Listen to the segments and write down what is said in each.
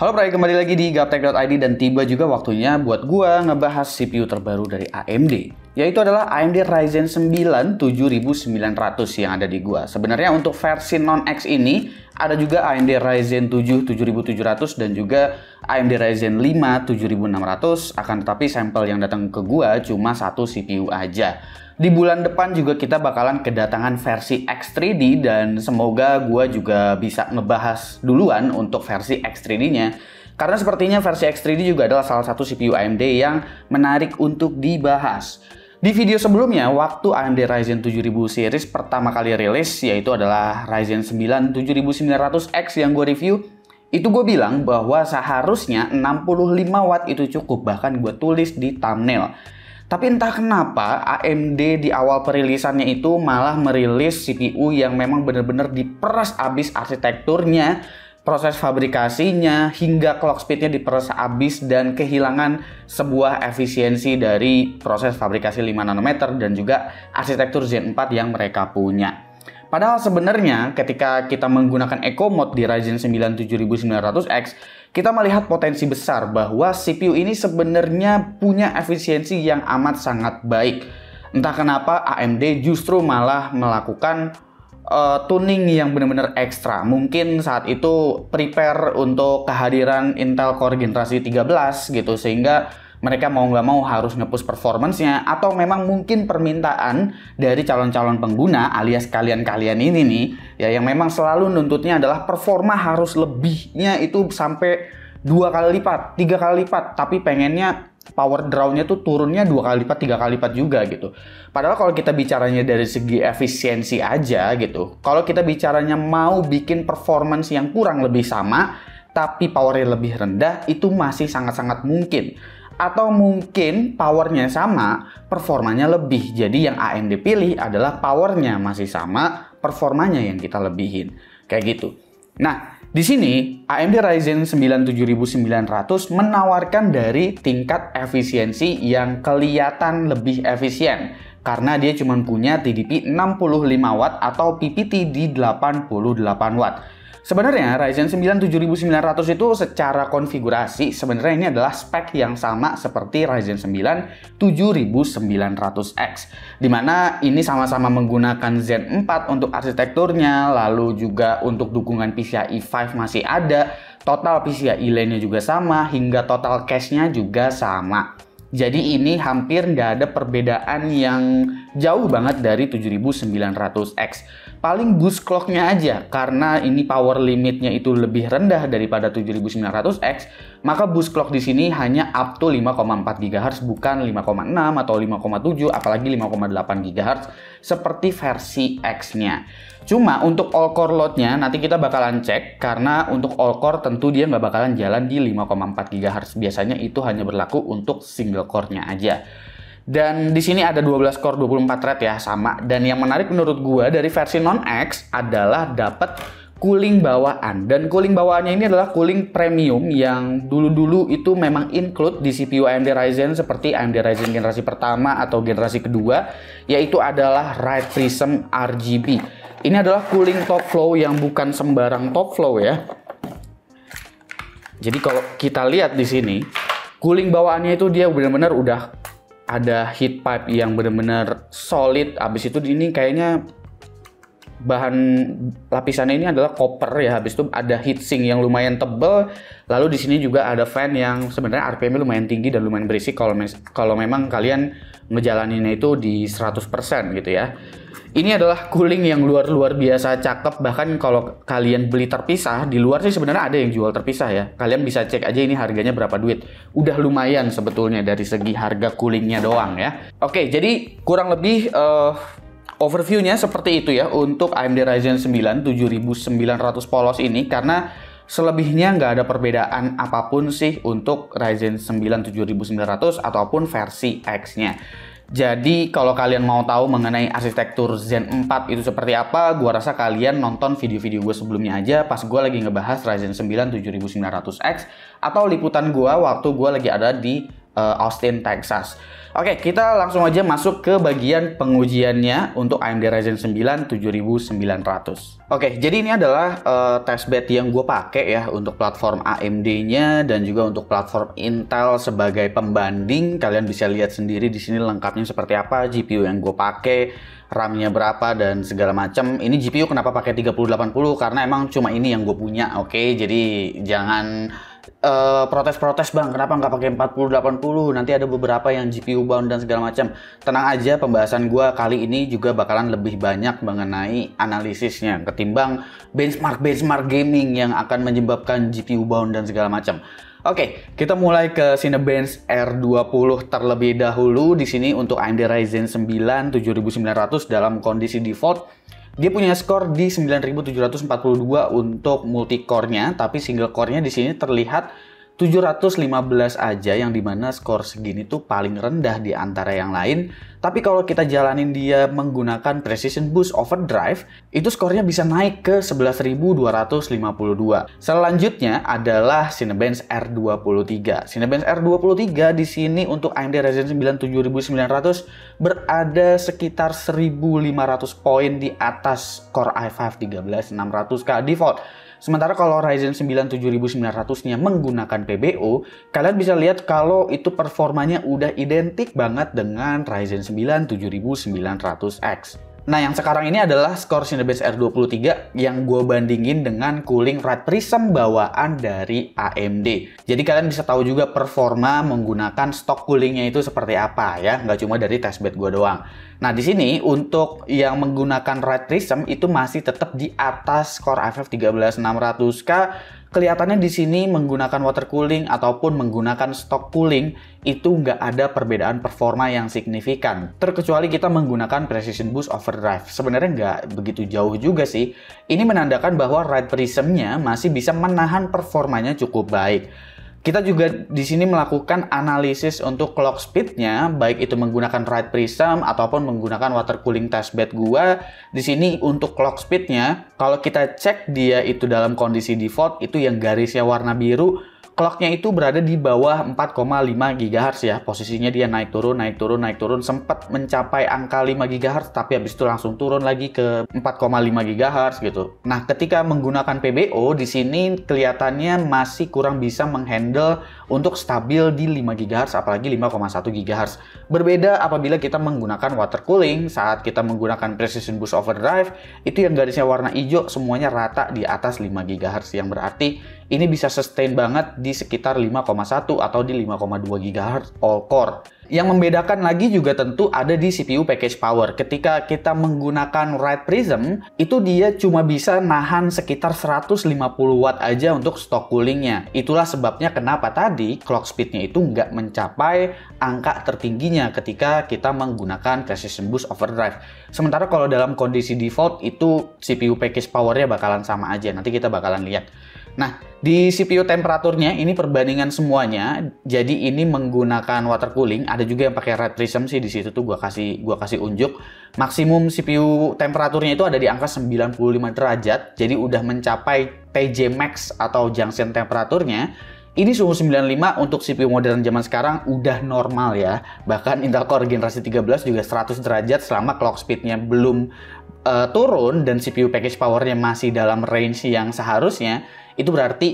Halo Prai, kembali lagi di gaptek.id dan tiba juga waktunya buat gua ngebahas CPU terbaru dari AMD yaitu adalah AMD Ryzen 9 7900 yang ada di gua. Sebenarnya untuk versi non X ini ada juga AMD Ryzen 7 7700 dan juga AMD Ryzen 5 7600 akan tetapi sampel yang datang ke gua cuma satu CPU aja. Di bulan depan juga kita bakalan kedatangan versi X3D dan semoga gue juga bisa ngebahas duluan untuk versi X3D-nya. Karena sepertinya versi X3D juga adalah salah satu CPU AMD yang menarik untuk dibahas. Di video sebelumnya, waktu AMD Ryzen 7000 series pertama kali rilis, yaitu adalah Ryzen 9 7900X yang gue review, itu gue bilang bahwa seharusnya 65 watt itu cukup, bahkan gue tulis di thumbnail. Tapi entah kenapa AMD di awal perilisannya itu malah merilis CPU yang memang benar-benar diperas abis arsitekturnya, proses fabrikasinya, hingga clock speednya diperas abis dan kehilangan sebuah efisiensi dari proses fabrikasi 5 nanometer dan juga arsitektur Zen 4 yang mereka punya. Padahal sebenarnya ketika kita menggunakan Eco Mode di Ryzen 9 7900X, kita melihat potensi besar bahwa CPU ini sebenarnya punya efisiensi yang amat sangat baik. Entah kenapa AMD justru malah melakukan uh, tuning yang benar-benar ekstra. Mungkin saat itu prepare untuk kehadiran Intel Core generasi 13 gitu sehingga mereka mau nggak mau harus ngepush performancenya atau memang mungkin permintaan dari calon-calon pengguna alias kalian-kalian ini nih ya yang memang selalu nuntutnya adalah performa harus lebihnya itu sampai dua kali lipat, tiga kali lipat, tapi pengennya power draw-nya tuh turunnya dua kali lipat, tiga kali lipat juga gitu. Padahal kalau kita bicaranya dari segi efisiensi aja gitu, kalau kita bicaranya mau bikin performance yang kurang lebih sama, tapi powernya lebih rendah, itu masih sangat-sangat mungkin atau mungkin powernya sama, performanya lebih. Jadi yang AMD pilih adalah powernya masih sama, performanya yang kita lebihin. Kayak gitu. Nah, di sini AMD Ryzen 9 7900 menawarkan dari tingkat efisiensi yang kelihatan lebih efisien karena dia cuma punya TDP 65 watt atau PPT di 88 watt. Sebenarnya Ryzen 9 7900 itu secara konfigurasi sebenarnya ini adalah spek yang sama seperti Ryzen 9 7900X dimana ini sama-sama menggunakan Zen 4 untuk arsitekturnya lalu juga untuk dukungan PCIe 5 masih ada total PCIe lane-nya juga sama hingga total cache-nya juga sama jadi ini hampir nggak ada perbedaan yang jauh banget dari 7900X paling boost clocknya aja karena ini power limitnya itu lebih rendah daripada 7900X maka boost clock di sini hanya up to 5,4 GHz bukan 5,6 atau 5,7 apalagi 5,8 GHz seperti versi X-nya cuma untuk all core load-nya nanti kita bakalan cek karena untuk all core tentu dia nggak bakalan jalan di 5,4 GHz biasanya itu hanya berlaku untuk single core-nya aja dan di sini ada 12 core 24 thread ya, sama. Dan yang menarik menurut gua dari versi non-X adalah dapat cooling bawaan dan cooling bawaannya ini adalah cooling premium yang dulu-dulu itu memang include di CPU AMD Ryzen seperti AMD Ryzen generasi pertama atau generasi kedua yaitu adalah Ride Prism RGB. Ini adalah cooling top flow yang bukan sembarang top flow ya. Jadi kalau kita lihat di sini, cooling bawaannya itu dia benar-benar udah ada heat pipe yang benar-benar solid. Habis itu ini kayaknya bahan lapisannya ini adalah koper ya. Habis itu ada heatsink yang lumayan tebel. Lalu di sini juga ada fan yang sebenarnya RPM lumayan tinggi dan lumayan berisik kalau kalau memang kalian ngejalaninnya itu di 100% gitu ya ini adalah cooling yang luar-luar biasa cakep bahkan kalau kalian beli terpisah di luar sih sebenarnya ada yang jual terpisah ya kalian bisa cek aja ini harganya berapa duit udah lumayan sebetulnya dari segi harga coolingnya doang ya oke jadi kurang lebih uh, overviewnya seperti itu ya untuk AMD Ryzen 9 7900 polos ini karena selebihnya nggak ada perbedaan apapun sih untuk Ryzen 9 7900 ataupun versi X-nya jadi kalau kalian mau tahu mengenai arsitektur Zen 4 itu seperti apa, gua rasa kalian nonton video-video gue sebelumnya aja pas gue lagi ngebahas Ryzen 9 7900X atau liputan gue waktu gue lagi ada di uh, Austin, Texas. Oke, kita langsung aja masuk ke bagian pengujiannya untuk AMD Ryzen 9 7900. Oke, jadi ini adalah uh, eh, testbed yang gue pakai ya untuk platform AMD-nya dan juga untuk platform Intel sebagai pembanding. Kalian bisa lihat sendiri di sini lengkapnya seperti apa, GPU yang gue pakai, RAM-nya berapa dan segala macam. Ini GPU kenapa pakai 3080 karena emang cuma ini yang gue punya, oke? Jadi jangan Eh, protes-protes uh, bang kenapa nggak pakai 4080 nanti ada beberapa yang GPU bound dan segala macam tenang aja pembahasan gue kali ini juga bakalan lebih banyak mengenai analisisnya ketimbang benchmark benchmark gaming yang akan menyebabkan GPU bound dan segala macam Oke, okay, kita mulai ke Cinebench R20 terlebih dahulu di sini untuk AMD Ryzen 9 7900 dalam kondisi default dia punya skor di 9742 untuk multi core-nya, tapi single core-nya di sini terlihat 715 aja yang dimana skor segini tuh paling rendah di antara yang lain. Tapi kalau kita jalanin dia menggunakan Precision Boost Overdrive, itu skornya bisa naik ke 11.252. Selanjutnya adalah Cinebench R23. Cinebench R23 di sini untuk AMD Ryzen 9 7900 berada sekitar 1.500 poin di atas Core i5 13600K default. Sementara kalau Ryzen 9 7900-nya menggunakan PBO, kalian bisa lihat kalau itu performanya udah identik banget dengan Ryzen 9 7900X. Nah, yang sekarang ini adalah skor Cinebench R23 yang gue bandingin dengan cooling rate prism bawaan dari AMD. Jadi kalian bisa tahu juga performa menggunakan stok coolingnya itu seperti apa ya, nggak cuma dari testbed gue doang. Nah, di sini untuk yang menggunakan rate prism itu masih tetap di atas skor FF13600K kelihatannya di sini menggunakan water cooling ataupun menggunakan stock cooling itu nggak ada perbedaan performa yang signifikan. Terkecuali kita menggunakan precision boost overdrive. Sebenarnya nggak begitu jauh juga sih. Ini menandakan bahwa ride prismnya masih bisa menahan performanya cukup baik. Kita juga di sini melakukan analisis untuk clock speednya, baik itu menggunakan right prism ataupun menggunakan water cooling test bed gua. Di sini untuk clock speednya, kalau kita cek dia itu dalam kondisi default, itu yang garisnya warna biru clocknya itu berada di bawah 4,5 GHz ya. Posisinya dia naik turun, naik turun, naik turun. Sempat mencapai angka 5 GHz, tapi habis itu langsung turun lagi ke 4,5 GHz gitu. Nah, ketika menggunakan PBO, di sini kelihatannya masih kurang bisa menghandle untuk stabil di 5 GHz, apalagi 5,1 GHz. Berbeda apabila kita menggunakan water cooling, saat kita menggunakan precision boost overdrive, itu yang garisnya warna hijau semuanya rata di atas 5 GHz, yang berarti ini bisa sustain banget di sekitar 5,1 atau di 5,2 GHz all core. Yang membedakan lagi juga tentu ada di CPU package power. Ketika kita menggunakan Red Prism, itu dia cuma bisa nahan sekitar 150 watt aja untuk stok coolingnya. Itulah sebabnya kenapa tadi clock speednya itu nggak mencapai angka tertingginya ketika kita menggunakan Precision Boost Overdrive. Sementara kalau dalam kondisi default itu CPU package powernya bakalan sama aja. Nanti kita bakalan lihat. Nah, di CPU temperaturnya ini perbandingan semuanya. Jadi ini menggunakan water cooling, ada juga yang pakai red prism sih di situ tuh gua kasih gua kasih unjuk. Maksimum CPU temperaturnya itu ada di angka 95 derajat. Jadi udah mencapai TJ max atau junction temperaturnya. Ini suhu 95 untuk CPU modern zaman sekarang udah normal ya. Bahkan Intel Core generasi 13 juga 100 derajat selama clock speednya belum uh, turun dan CPU package powernya masih dalam range yang seharusnya itu berarti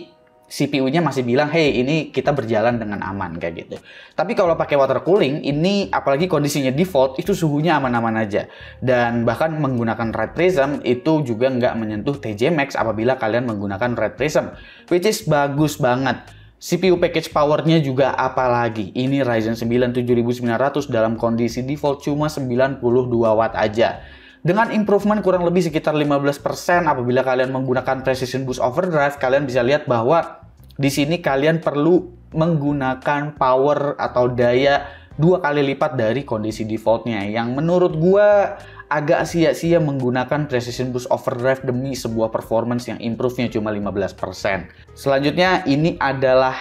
CPU-nya masih bilang, hey ini kita berjalan dengan aman kayak gitu. Tapi kalau pakai water cooling, ini apalagi kondisinya default, itu suhunya aman-aman aja. Dan bahkan menggunakan red prism itu juga nggak menyentuh TJ Max apabila kalian menggunakan red prism, which is bagus banget. CPU package powernya juga apalagi. Ini Ryzen 9 7900 dalam kondisi default cuma 92 watt aja. Dengan improvement kurang lebih sekitar 15% apabila kalian menggunakan Precision Boost Overdrive, kalian bisa lihat bahwa di sini kalian perlu menggunakan power atau daya dua kali lipat dari kondisi defaultnya yang menurut gua agak sia-sia menggunakan precision boost overdrive demi sebuah performance yang improve-nya cuma 15%. Selanjutnya ini adalah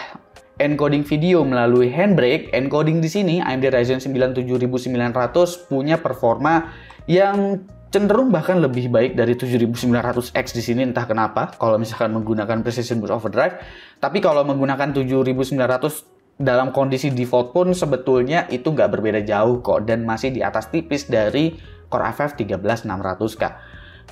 encoding video melalui handbrake. Encoding di sini AMD Ryzen 9 7900 punya performa yang cenderung bahkan lebih baik dari 7900X di sini entah kenapa kalau misalkan menggunakan precision boost overdrive tapi kalau menggunakan 7900 dalam kondisi default pun sebetulnya itu nggak berbeda jauh kok dan masih di atas tipis dari Core FF 13600K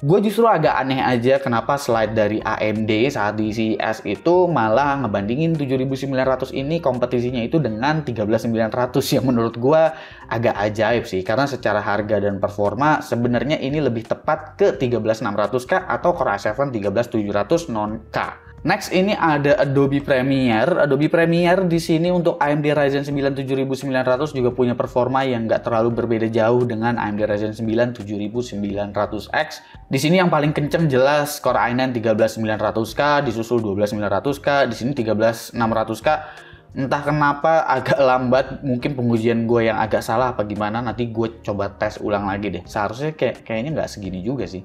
Gue justru agak aneh aja kenapa slide dari AMD saat di CES itu malah ngebandingin 7900 ini kompetisinya itu dengan 13900 yang menurut gue agak ajaib sih karena secara harga dan performa sebenarnya ini lebih tepat ke 13600K atau Core i7 13700 non-K. Next ini ada Adobe Premiere. Adobe Premiere di sini untuk AMD Ryzen 9 7900 juga punya performa yang nggak terlalu berbeda jauh dengan AMD Ryzen 9 7900X. Di sini yang paling kenceng jelas skor i9 13900K, disusul 12900K, di sini 13600K. Entah kenapa agak lambat, mungkin pengujian gue yang agak salah apa gimana, nanti gue coba tes ulang lagi deh. Seharusnya kayak, kayaknya nggak segini juga sih.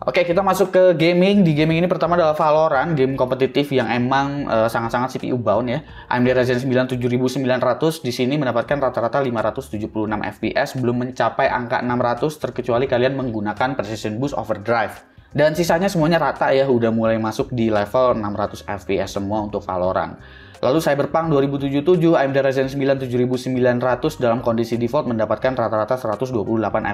Oke, kita masuk ke gaming. Di gaming ini pertama adalah Valorant, game kompetitif yang emang eh, sangat-sangat uh, CPU bound ya. AMD Ryzen 9 7900 di sini mendapatkan rata-rata 576 FPS, belum mencapai angka 600 terkecuali kalian menggunakan Precision Boost Overdrive. Dan sisanya semuanya rata ya, udah mulai masuk di level 600 FPS semua untuk Valorant. Lalu Cyberpunk 2077, AMD Ryzen 9 7900 dalam kondisi default mendapatkan rata-rata 128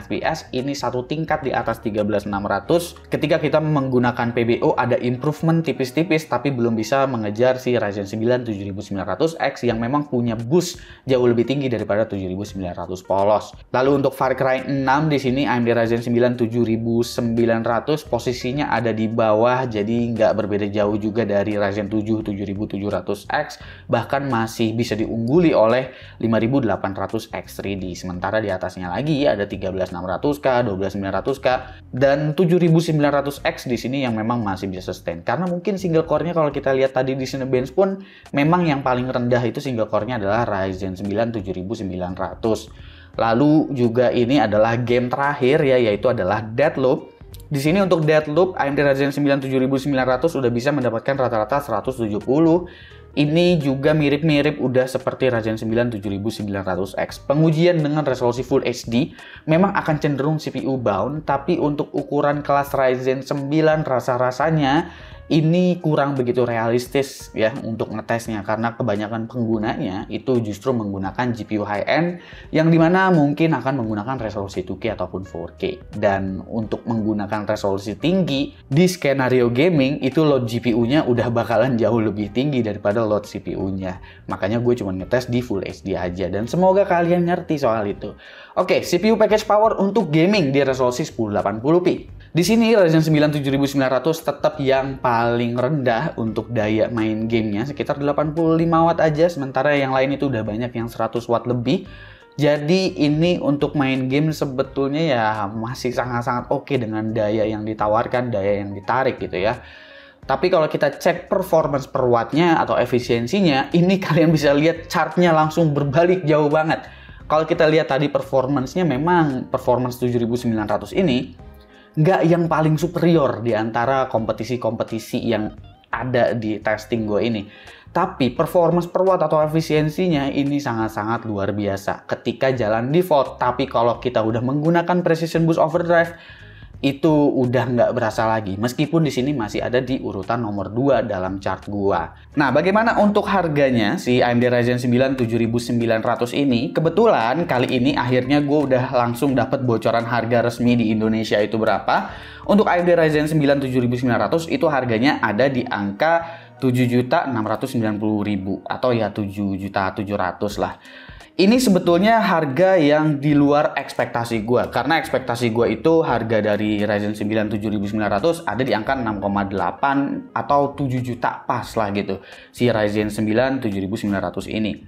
fps, ini satu tingkat di atas 13600. Ketika kita menggunakan PBO ada improvement tipis-tipis tapi belum bisa mengejar si Ryzen 9 7900X yang memang punya boost jauh lebih tinggi daripada 7900 polos. Lalu untuk Far Cry 6 di sini AMD Ryzen 9 7900 posisinya ada di bawah jadi nggak berbeda jauh juga dari Ryzen 7 7700X bahkan masih bisa diungguli oleh 5800 x 3 di Sementara di atasnya lagi ada 13600K, 12900K, dan 7900X di sini yang memang masih bisa sustain. Karena mungkin single core-nya kalau kita lihat tadi di Cinebench pun memang yang paling rendah itu single core-nya adalah Ryzen 9 7900. Lalu juga ini adalah game terakhir ya yaitu adalah Deadloop. Di sini untuk Deadloop AMD Ryzen 9 7900 sudah bisa mendapatkan rata-rata 170 ini juga mirip-mirip udah seperti Ryzen 9 7900X. Pengujian dengan resolusi Full HD memang akan cenderung CPU bound, tapi untuk ukuran kelas Ryzen 9 rasa-rasanya ini kurang begitu realistis ya untuk ngetesnya karena kebanyakan penggunanya itu justru menggunakan GPU high-end yang dimana mungkin akan menggunakan resolusi 2K ataupun 4K dan untuk menggunakan resolusi tinggi di skenario gaming itu load GPU-nya udah bakalan jauh lebih tinggi daripada load CPU-nya makanya gue cuma ngetes di Full HD aja dan semoga kalian ngerti soal itu oke CPU package power untuk gaming di resolusi 1080p di sini Ryzen 9 7900 tetap yang paling rendah untuk daya main gamenya, sekitar 85 watt aja, sementara yang lain itu udah banyak yang 100 watt lebih. Jadi ini untuk main game sebetulnya ya masih sangat-sangat oke okay dengan daya yang ditawarkan, daya yang ditarik gitu ya. Tapi kalau kita cek performance per wattnya atau efisiensinya, ini kalian bisa lihat chartnya langsung berbalik jauh banget. Kalau kita lihat tadi performance-nya memang performance 7900 ini nggak yang paling superior di antara kompetisi-kompetisi yang ada di testing gue ini. Tapi performance per watt atau efisiensinya ini sangat-sangat luar biasa ketika jalan default. Tapi kalau kita udah menggunakan precision boost overdrive, itu udah nggak berasa lagi. Meskipun di sini masih ada di urutan nomor 2 dalam chart gua. Nah, bagaimana untuk harganya si AMD Ryzen 9 7900 ini? Kebetulan kali ini akhirnya gua udah langsung dapat bocoran harga resmi di Indonesia itu berapa. Untuk AMD Ryzen 9 7900 itu harganya ada di angka 7.690.000 atau ya 7.700 lah ini sebetulnya harga yang di luar ekspektasi gue karena ekspektasi gue itu harga dari Ryzen 9 7900 ada di angka 6,8 atau 7 juta pas lah gitu si Ryzen 9 7900 ini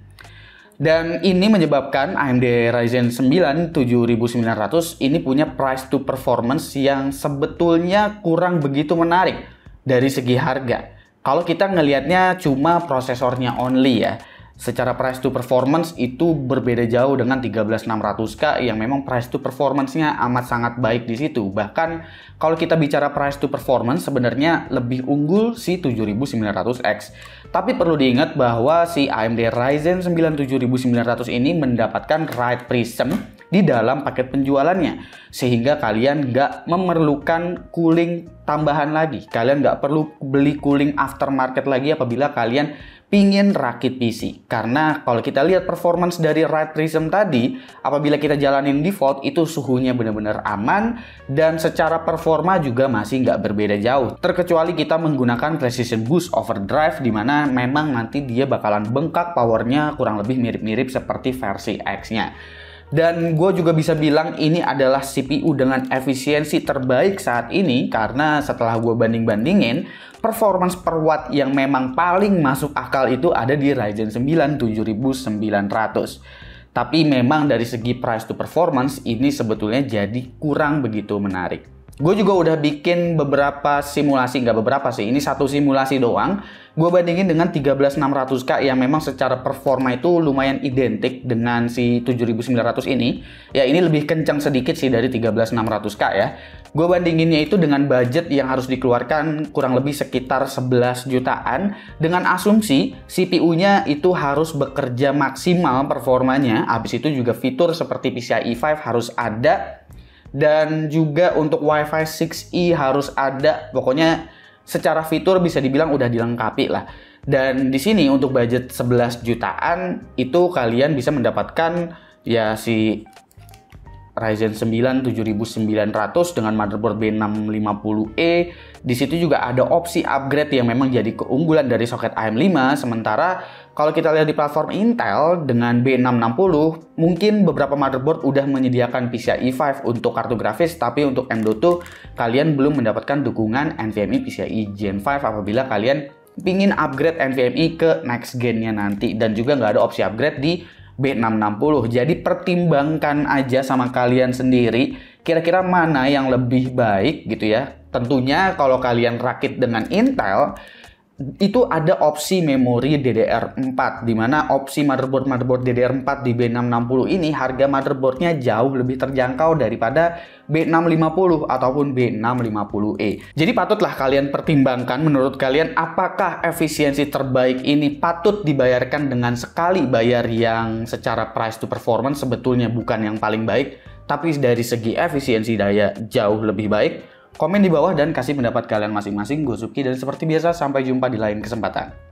dan ini menyebabkan AMD Ryzen 9 7900 ini punya price to performance yang sebetulnya kurang begitu menarik dari segi harga kalau kita ngelihatnya cuma prosesornya only ya secara price to performance itu berbeda jauh dengan 13600K yang memang price to performance-nya amat sangat baik di situ. Bahkan kalau kita bicara price to performance sebenarnya lebih unggul si 7900X. Tapi perlu diingat bahwa si AMD Ryzen 9 7900 ini mendapatkan Ride Prism di dalam paket penjualannya sehingga kalian nggak memerlukan cooling tambahan lagi kalian nggak perlu beli cooling aftermarket lagi apabila kalian pingin rakit PC. Karena kalau kita lihat performance dari Red Prism tadi, apabila kita jalanin default, itu suhunya benar-benar aman dan secara performa juga masih nggak berbeda jauh. Terkecuali kita menggunakan Precision Boost Overdrive, di mana memang nanti dia bakalan bengkak powernya kurang lebih mirip-mirip seperti versi X-nya. Dan gue juga bisa bilang ini adalah CPU dengan efisiensi terbaik saat ini karena setelah gue banding-bandingin, performance per watt yang memang paling masuk akal itu ada di Ryzen 9 7900. Tapi memang dari segi price to performance ini sebetulnya jadi kurang begitu menarik. Gue juga udah bikin beberapa simulasi, nggak beberapa sih, ini satu simulasi doang. Gue bandingin dengan 13600K yang memang secara performa itu lumayan identik dengan si 7900 ini. Ya ini lebih kencang sedikit sih dari 13600K ya. Gue bandinginnya itu dengan budget yang harus dikeluarkan kurang lebih sekitar 11 jutaan dengan asumsi CPU-nya itu harus bekerja maksimal performanya. Habis itu juga fitur seperti PCIe 5 harus ada dan juga untuk WiFi 6E harus ada pokoknya secara fitur bisa dibilang udah dilengkapi lah dan di sini untuk budget 11 jutaan itu kalian bisa mendapatkan ya si Ryzen 9 7900 dengan motherboard B650E. Di situ juga ada opsi upgrade yang memang jadi keunggulan dari soket AM5 sementara kalau kita lihat di platform Intel dengan B660, mungkin beberapa motherboard udah menyediakan PCIe 5 untuk kartu grafis, tapi untuk M.2 kalian belum mendapatkan dukungan NVMe PCIe Gen 5 apabila kalian ingin upgrade NVMe ke next gennya nanti dan juga nggak ada opsi upgrade di B660. Jadi pertimbangkan aja sama kalian sendiri kira-kira mana yang lebih baik gitu ya. Tentunya kalau kalian rakit dengan Intel, itu ada opsi memori DDR4 di mana opsi motherboard motherboard DDR4 di B660 ini harga motherboardnya jauh lebih terjangkau daripada B650 ataupun B650E. Jadi patutlah kalian pertimbangkan menurut kalian apakah efisiensi terbaik ini patut dibayarkan dengan sekali bayar yang secara price to performance sebetulnya bukan yang paling baik tapi dari segi efisiensi daya jauh lebih baik Komen di bawah dan kasih pendapat kalian masing-masing. Gue Subki dan seperti biasa sampai jumpa di lain kesempatan.